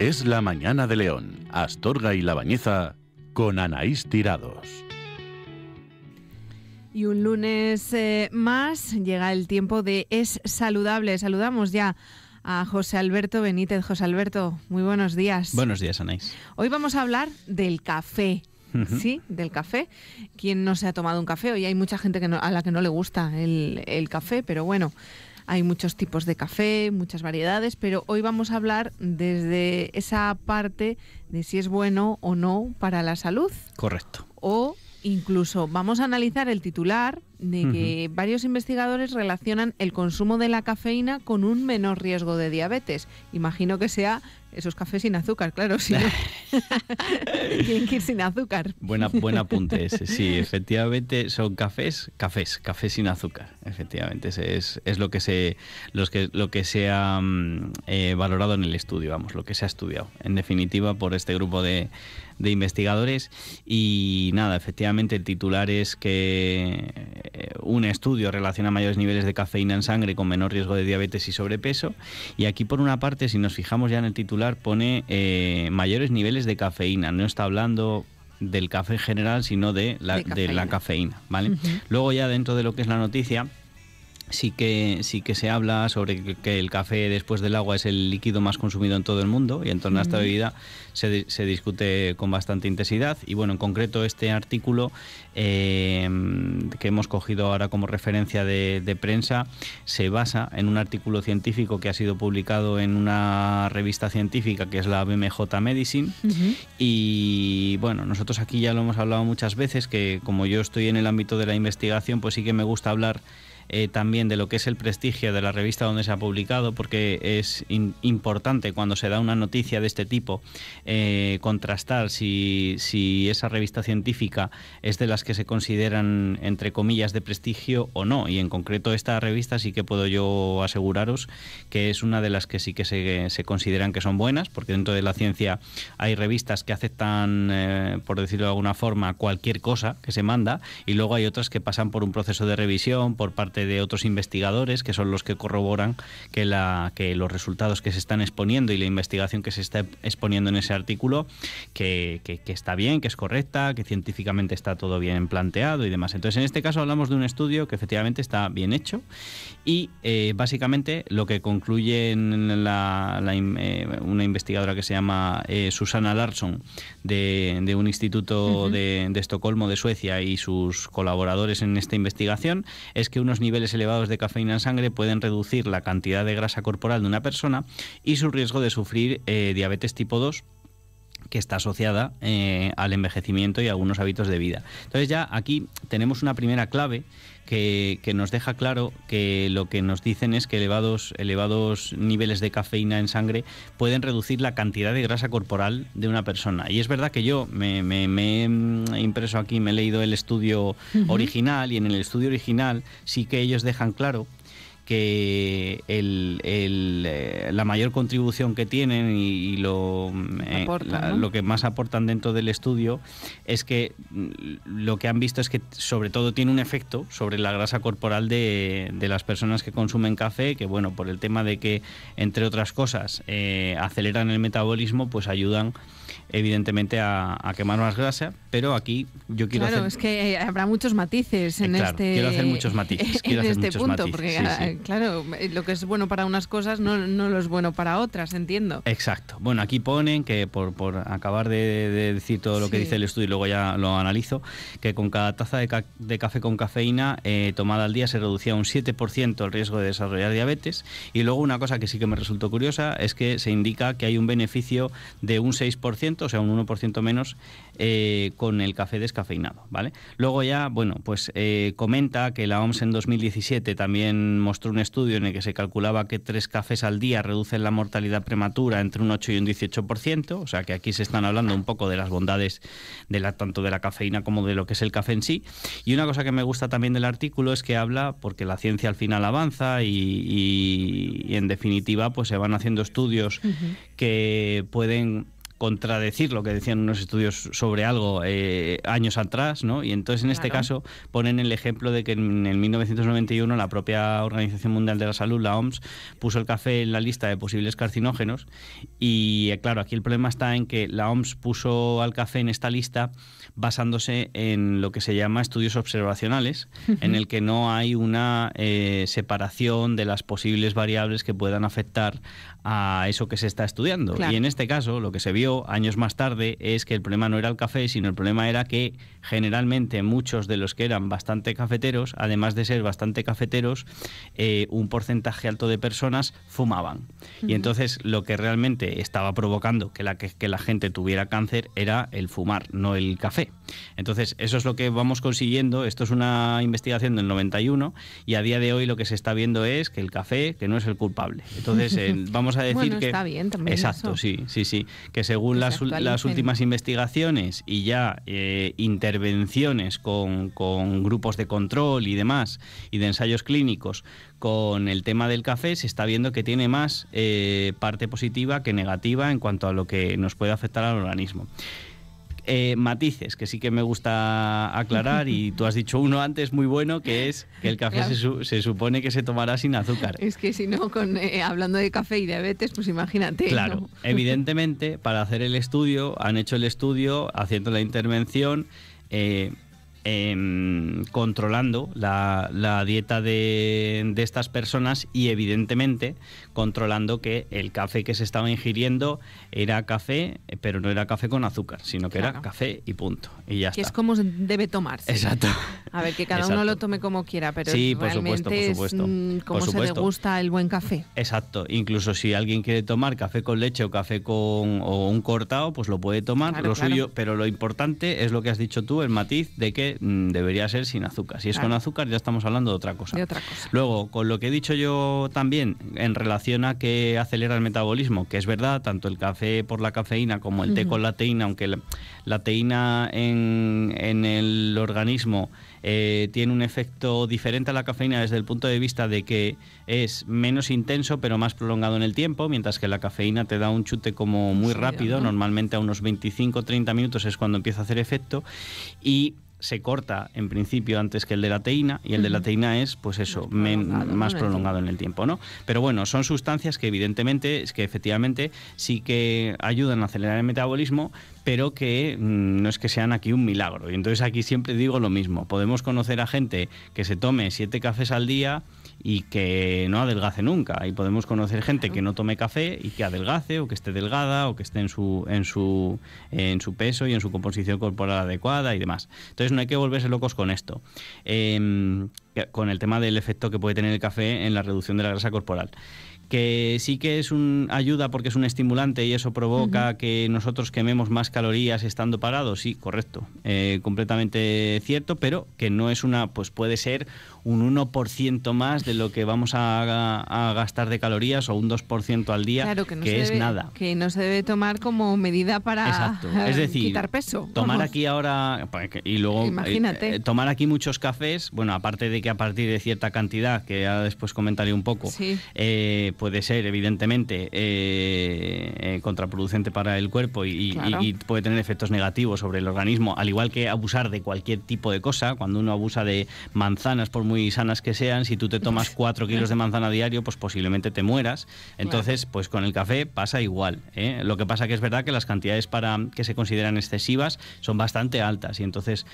Es la mañana de León, Astorga y La Bañeza, con Anaís Tirados. Y un lunes eh, más llega el tiempo de Es Saludable. Saludamos ya a José Alberto Benítez. José Alberto, muy buenos días. Buenos días, Anaís. Hoy vamos a hablar del café. Sí, del café. ¿Quién no se ha tomado un café? Hoy hay mucha gente que a la que no le gusta el café, pero bueno, hay muchos tipos de café, muchas variedades, pero hoy vamos a hablar desde esa parte de si es bueno o no para la salud. Correcto. O incluso vamos a analizar el titular de que varios investigadores relacionan el consumo de la cafeína con un menor riesgo de diabetes. Imagino que sea esos cafés sin azúcar, claro, sí. Tienen sin azúcar. Buena, buen apunte ese, sí, efectivamente son cafés, cafés, café sin azúcar, efectivamente. es, lo que se los que, lo que se ha mm, eh, valorado en el estudio, vamos, lo que se ha estudiado, en definitiva, por este grupo de, de investigadores. Y nada, efectivamente el titular es que eh, un estudio relaciona mayores niveles de cafeína en sangre con menor riesgo de diabetes y sobrepeso. Y aquí, por una parte, si nos fijamos ya en el titular, pone eh, mayores niveles de cafeína. No está hablando del café general, sino de la, de, la cafeína. ¿vale? Luego ya dentro de lo que es la noticia, sí que, sí que se habla sobre que el café después del agua es el líquido más consumido en todo el mundo y en torno a esta bebida se, discute con bastante intensidad. Y bueno, en concreto este artículo eh, que hemos cogido ahora como referencia de, prensa se basa en un artículo científico que ha sido publicado en una revista científica que es la BMJ Medicine. Y bueno, nosotros aquí ya lo hemos hablado muchas veces que como yo estoy en el ámbito de la investigación, pues sí que me gusta hablar eh, también de lo que es el prestigio de la revista donde se ha publicado, porque es importante cuando se da una noticia de este tipo eh, contrastar si, esa revista científica es de las que se consideran, entre comillas, de prestigio o no. Y en concreto esta revista sí que puedo yo aseguraros que es una de las que sí que se, consideran que son buenas, porque dentro de la ciencia hay revistas que aceptan, eh, por decirlo de alguna forma, cualquier cosa que se manda y luego hay otras que pasan por un proceso de revisión por parte de otros investigadores, que son los que corroboran que, la, que los resultados que se están exponiendo y la investigación que se está exponiendo en ese artículo, que, que, está bien, que es correcta, que científicamente está todo bien planteado y demás. Entonces, en este caso hablamos de un estudio que efectivamente está bien hecho y eh, básicamente lo que concluye eh, una investigadora que se llama eh, Susana Larsson de, un instituto de, de Estocolmo de Suecia y sus colaboradores en esta investigación es que unos niveles niveles elevados de cafeína en sangre pueden reducir la cantidad de grasa corporal de una persona y su riesgo de sufrir eh, diabetes tipo 2 que está asociada eh, al envejecimiento y a algunos hábitos de vida. Entonces ya aquí tenemos una primera clave que, que, nos deja claro que lo que nos dicen es que elevados, elevados niveles de cafeína en sangre pueden reducir la cantidad de grasa corporal de una persona. Y es verdad que yo me, mm, he impreso aquí, me he leído el estudio original y en el estudio original sí que ellos dejan claro que eh, la mayor contribución que tienen y, lo, mm, eh, lo que más aportan dentro del estudio es que mm, lo que han visto es que sobre todo tiene un efecto sobre la grasa corporal de, las personas que consumen café, que bueno, por el tema de que, entre otras cosas, eh, aceleran el metabolismo, pues ayudan evidentemente a, quemar más grasa, pero aquí yo quiero claro, es que habrá muchos matices en eh, este... quiero hacer muchos matices. En este punto, porque ah, claro, lo que es bueno para unas cosas no, lo es bueno para otras, entiendo. Exacto. Bueno, aquí ponen que por, por acabar de, decir todo lo que dice el estudio y luego ya lo analizo, que con cada taza de, café con cafeína eh, tomada al día se reducía un 7% el riesgo de desarrollar diabetes. Y luego una cosa que sí que me resultó curiosa es que se indica que hay un beneficio de un 6% o sea, un 1% menos eh, con el café descafeinado, ¿vale? Luego ya, bueno, pues eh, comenta que la OMS en 2017 también mostró un estudio en el que se calculaba que tres cafés al día reducen la mortalidad prematura entre un 8 y un 18%, o sea, que aquí se están hablando un poco de las bondades de tanto de la cafeína como de lo que es el café en sí. Y una cosa que me gusta también del artículo es que habla, porque la ciencia al final avanza y, en definitiva pues se van haciendo estudios que pueden contradecir lo que decían unos estudios sobre algo eh, años atrás, ¿no? Y entonces en este caso ponen el ejemplo de que en el 1991 la propia Organización Mundial de la Salud, la OMS, puso el café en la lista de posibles carcinógenos y eh, claro, aquí el problema está en que la OMS puso al café en esta lista basándose en lo que se llama estudios observacionales, en el que no hay una eh, separación de las posibles variables que puedan afectar a eso que se está estudiando. Y en este caso lo que se vio años más tarde es que el problema no era el café, sino el problema era que generalmente muchos de los que eran bastante cafeteros, además de ser bastante cafeteros, eh, un porcentaje alto de personas fumaban. Y entonces lo que realmente estaba provocando que la, que, la gente tuviera cáncer era el fumar, no el café. Entonces eso es lo que vamos consiguiendo. Esto es una investigación del 91 y a día de hoy lo que se está viendo es que el café, que no es el culpable. Entonces eh, vamos a decir que... Está bien también. Exacto, sí, sí, sí. Que según las, últimas investigaciones y ya eh, intervenciones con, grupos de control y demás, y de ensayos clínicos, con el tema del café, se está viendo que tiene más eh, parte positiva que negativa en cuanto a lo que nos puede afectar al organismo. Eh, matices que sí que me gusta aclarar y tú has dicho uno antes muy bueno que es que el café se, supone que se tomará sin azúcar. Es que si no, con, eh, hablando de café y diabetes, pues imagínate. Claro, evidentemente para hacer el estudio han hecho el estudio haciendo la intervención. Eh, Em, controlando la, dieta de, estas personas y evidentemente controlando que el café que se estaba ingiriendo era café, pero no era café con azúcar, sino que era café y punto. Y ya que es como debe tomarse. Exacto. A ver, que cada uno lo tome como quiera, pero sí, por supuesto, por supuesto. Es, mm, como le el buen café. Exacto, incluso si alguien quiere tomar café con leche o café con un cortado, pues lo puede tomar, lo suyo, pero lo importante es lo que has dicho tú, el matiz de que mm, debería ser sin azúcar. Si es con azúcar ya estamos hablando de otra cosa. otra Luego, con lo que he dicho yo también en relación a que acelera el metabolismo, que es verdad, tanto el café por la cafeína como el té con la teína, aunque la teína en, el organismo eh, tiene un efecto diferente a la cafeína desde el punto de vista de que es menos intenso pero más prolongado en el tiempo, mientras que la cafeína te da un chute como muy rápido, normalmente a unos 25-30 minutos es cuando empieza a hacer efecto, y se corta en principio antes que el de la teína y el de la teína es pues eso más prolongado, en el tiempo no pero bueno son sustancias que evidentemente es que efectivamente sí que ayudan a acelerar el metabolismo pero que mm, no es que sean aquí un milagro y entonces aquí siempre digo lo mismo podemos conocer a gente que se tome siete cafés al día y que no adelgace nunca. Y podemos conocer gente que no tome café y que adelgace o que esté delgada o que esté en su, en su, en su peso y en su composición corporal adecuada y demás. Entonces no hay que volverse locos con esto. Em, con el tema del efecto que puede tener el café en la reducción de la grasa corporal que sí que es un ayuda porque es un estimulante y eso provoca que nosotros quememos más calorías estando parados, sí, correcto, eh, completamente cierto, pero que no es una, pues puede ser un 1% más de lo que vamos a, gastar de calorías o un 2% al día, que, es nada. Que no se debe tomar como medida para Exacto. Es decir, quitar peso. Tomar aquí ahora, pues, y luego, eh, Imagínate. Eh, tomar aquí muchos cafés, bueno, aparte de que a partir de cierta cantidad, que ya después comentaré un poco, puede ser evidentemente eh, eh, contraproducente para el cuerpo y, puede tener efectos negativos sobre el organismo, al igual que abusar de cualquier tipo de cosa. Cuando uno abusa de manzanas, por muy sanas que sean, si tú te tomas 4 kilos de manzana diario, pues posiblemente te mueras. Entonces, pues con el café pasa igual. ¿eh? Lo que pasa que es verdad que las cantidades para que se consideran excesivas son bastante altas y entonces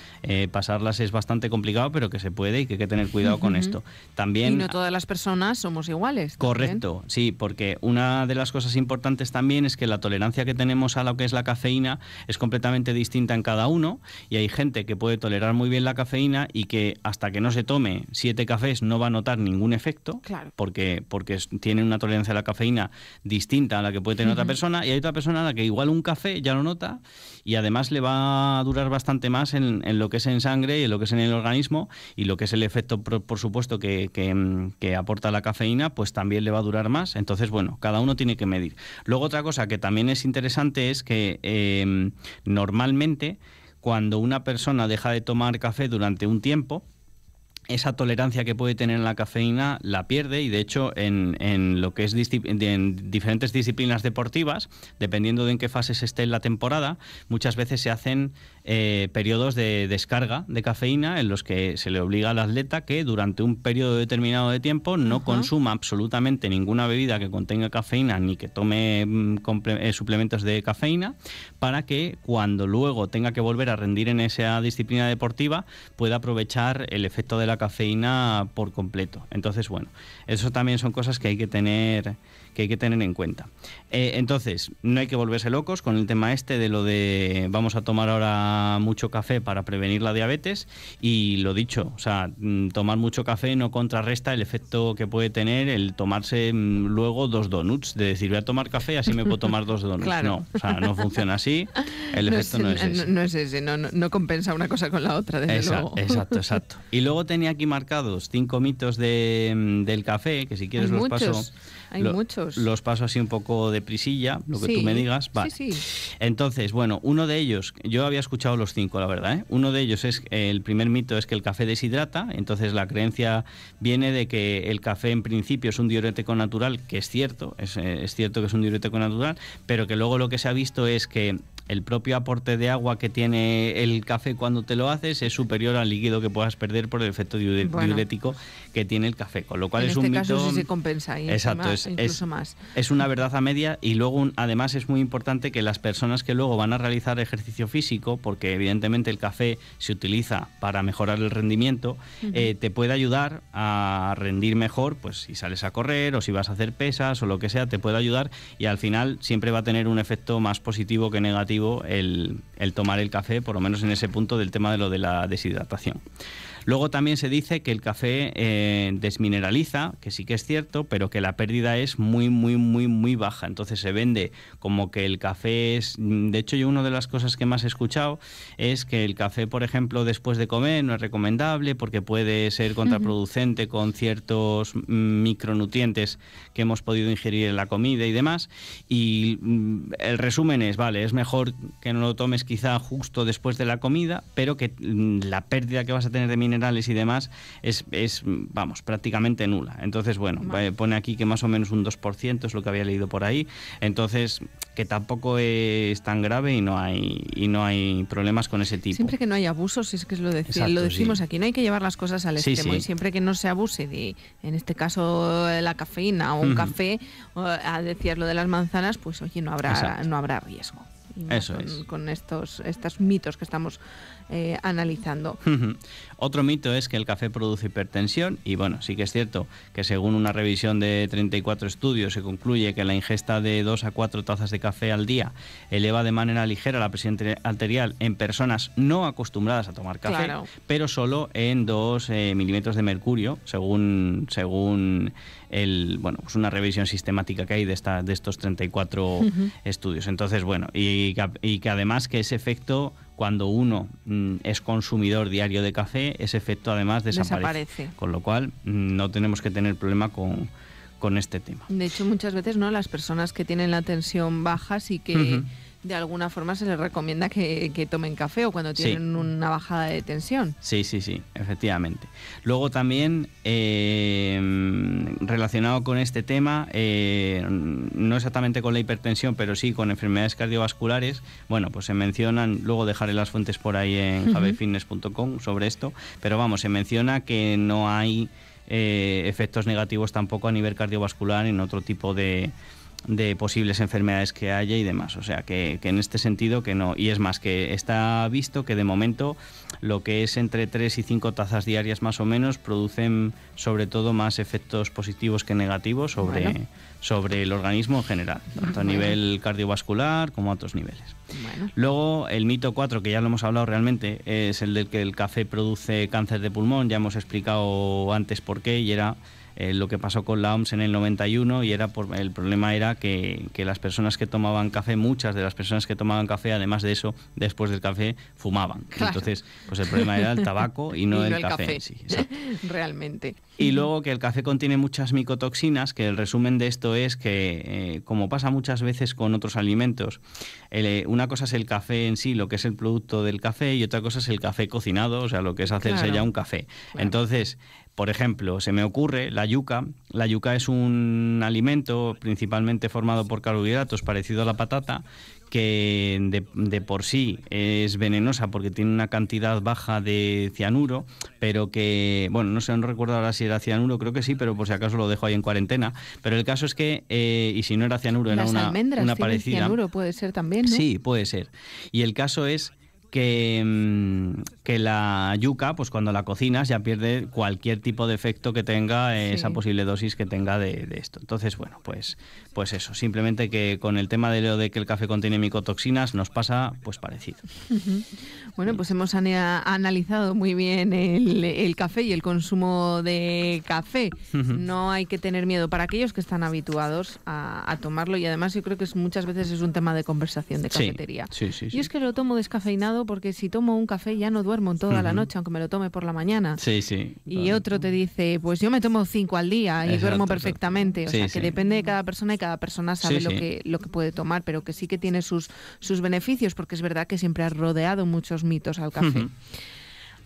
pasarlas es bastante complicado, pero que se puede y que hay que tener cuidado con esto. También no todas las personas somos iguales. Correcto sí, porque una de las cosas importantes también es que la tolerancia que tenemos a lo que es la cafeína es completamente distinta en cada uno y hay gente que puede tolerar muy bien la cafeína y que hasta que no se tome siete cafés no va a notar ningún efecto claro. porque, porque tiene una tolerancia a la cafeína distinta a la que puede tener otra persona y hay otra persona a la que igual un café ya lo nota y además le va a durar bastante más en, lo que es en sangre y en lo que es en el organismo y lo que es el efecto, por, supuesto, que aporta la cafeína, pues también le va a durar más. Entonces, bueno, cada uno tiene que medir. Luego otra cosa que también es interesante es que em, normalmente cuando una persona deja de tomar café durante un tiempo, esa tolerancia que puede tener la cafeína la pierde y de hecho en, lo que es diferentes disciplinas deportivas, dependiendo de en qué fase esté en la temporada, muchas veces se hacen eh, periodos de descarga de cafeína en los que se le obliga al atleta que durante un periodo determinado de tiempo no consuma absolutamente ninguna bebida que contenga cafeína ni que tome mm, eh, suplementos de cafeína para que cuando luego tenga que volver a rendir en esa disciplina deportiva pueda aprovechar el efecto de la cafeína por completo. Entonces, bueno, eso también son cosas que hay que tener que hay que tener en cuenta. Eh, entonces, no hay que volverse locos con el tema este de lo de vamos a tomar ahora mucho café para prevenir la diabetes y lo dicho, o sea, mm, tomar mucho café no contrarresta el efecto que puede tener el tomarse mm, luego dos donuts, de decir voy a tomar café así me puedo tomar dos donuts. No, o sea, no funciona así, el no efecto no es ese. No, es ese, no, compensa una cosa con la otra, desde exacto, luego. Exacto, exacto. Y luego tenía aquí marcados cinco mitos de, mm, del café, que si quieres los paso. Hay muchos. Los, paso así un poco de prisilla, lo que tú me digas. Sí, sí. Entonces, bueno, uno de ellos, yo había escuchado los cinco, la verdad. ¿eh? Uno de ellos es, el primer mito es que el café deshidrata, entonces la creencia viene de que el café en principio es un diurético natural, que es cierto, es eh, cierto que es un diurético natural, pero que luego lo que se ha visto es que el propio aporte de agua que tiene el café cuando te lo haces es superior al líquido que puedas perder por el efecto diurético que tiene el café, con lo cual en es este un caso mito... se compensa Exacto, es, incluso más. Es una verdad a media y luego además es muy importante que las personas que luego van a realizar ejercicio físico, porque evidentemente el café se utiliza para mejorar el rendimiento, eh, te puede ayudar a rendir mejor, pues si sales a correr o si vas a hacer pesas o lo que sea, te puede ayudar y al final siempre va a tener un efecto más positivo que negativo el, el tomar el café, por lo menos en ese punto del tema de lo de la deshidratación. Luego también se dice que el café eh, desmineraliza, que sí que es cierto, pero que la pérdida es muy, muy, muy, muy baja. Entonces se vende como que el café es... Mm, de hecho, yo una de las cosas que más he escuchado es que el café, por ejemplo, después de comer no es recomendable porque puede ser contraproducente con ciertos mm, micronutrientes que hemos podido ingerir en la comida y demás. Y mm, el resumen es, vale, es mejor que no lo tomes quizá justo después de la comida, pero que la pérdida que vas a tener de minerales y demás es, es vamos, prácticamente nula. Entonces, bueno, eh, pone aquí que más o menos un 2% es lo que había leído por ahí. Entonces, que tampoco es tan grave y no hay, y no hay problemas con ese tipo. Siempre que no hay abusos, es que es lo, decir lo decimos aquí, no hay que llevar las cosas al extremo. Y siempre que no se abuse de, en este caso, eh, la cafeína o un café, a decir lo de las manzanas, pues oye, no habrá, no habrá riesgo. Eso es. con estos, estos mitos que estamos eh, analizando. Otro mito es que el café produce hipertensión y bueno, sí que es cierto que según una revisión de 34 estudios se concluye que la ingesta de 2 a 4 tazas de café al día eleva de manera ligera la presión arterial en personas no acostumbradas a tomar café, pero solo en 2 eh, milímetros de mercurio, según, según el, bueno, pues una revisión sistemática que hay de, esta, de estos 34 estudios. Entonces, bueno, y que además que ese efecto cuando uno mm, es consumidor diario de café, ese efecto además desaparece. Con lo cual, mm, no tenemos que tener problema con, este tema. De hecho, muchas veces, ¿no? Las personas que tienen la tensión baja sí que de alguna forma se les recomienda que, tomen café o cuando tienen una bajada de tensión. Sí, sí, sí, efectivamente. Luego también, eh, relacionado con este tema, eh, no exactamente con la hipertensión, pero sí con enfermedades cardiovasculares, bueno, pues se mencionan, luego dejaré las fuentes por ahí en uh sobre esto, pero vamos, se menciona que no hay eh, efectos negativos tampoco a nivel cardiovascular en otro tipo de, de posibles enfermedades que haya y demás. O sea, que, en este sentido que no. Y es más, que está visto que de momento lo que es entre 3 y 5 tazas diarias más o menos producen sobre todo más efectos positivos que negativos sobre, sobre el organismo en general, ah, tanto a nivel cardiovascular como a otros niveles. Luego, el mito 4, que ya lo hemos hablado realmente, es el de que el café produce cáncer de pulmón, ya hemos explicado antes por qué y era eh, lo que pasó con la OMS en el 91 y era por, el problema era que, las personas que tomaban café, muchas de las personas que tomaban café, además de eso, después del café fumaban. Entonces, pues el problema era el tabaco y no, el, café. sí, Realmente. Y luego que el café contiene muchas micotoxinas, que el resumen de esto es que, eh, como pasa muchas veces con otros alimentos, eh, una cosa es el café en sí, lo que es el producto del café, y otra cosa es el café cocinado, o sea, lo que es hacerse ya un café. Entonces, por ejemplo, se me ocurre la yuca. La yuca es un alimento principalmente formado por carbohidratos, parecido a la patata, que de, por sí es venenosa porque tiene una cantidad baja de cianuro, pero que, bueno, no sé, no recuerdo ahora si era cianuro, creo que sí, pero por si acaso lo dejo ahí en cuarentena. Pero el caso es que, eh, y si no era cianuro, era una, almendras una parecida. Cianuro puede ser también, ¿no? Sí, puede ser. Y el caso es Mm, que, la yuca, pues cuando la cocinas ya pierde cualquier tipo de efecto que tenga eh, esa posible dosis que tenga de, esto. Entonces, bueno, pues, pues eso. Simplemente que con el tema de lo de que el café contiene micotoxinas nos pasa pues parecido. Bueno, pues hemos analizado muy bien el, café y el consumo de café. No hay que tener miedo para aquellos que están habituados a, tomarlo y además yo creo que muchas veces es un tema de conversación de cafetería. y es que lo tomo descafeinado porque si tomo un café ya no duermo toda la noche, aunque me lo tome por la mañana. Sí, sí. Y otro te dice, pues yo me tomo cinco al día y duermo perfectamente. O sea, que depende de cada persona y cada persona sabe lo, que, lo que puede tomar, pero que sí que tiene sus, sus beneficios, porque es verdad que siempre has rodeado muchos mitos al café.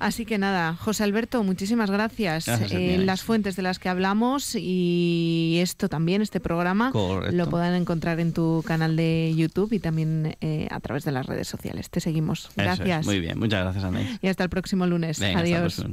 Así que nada, José Alberto, muchísimas gracias. Eh, las fuentes de las que hablamos y esto también, este programa, lo puedan encontrar en tu canal de YouTube y también eh, a través de las redes sociales. Te seguimos. Gracias. Muy bien, muchas gracias, a mí. Y hasta el próximo lunes. Adiós.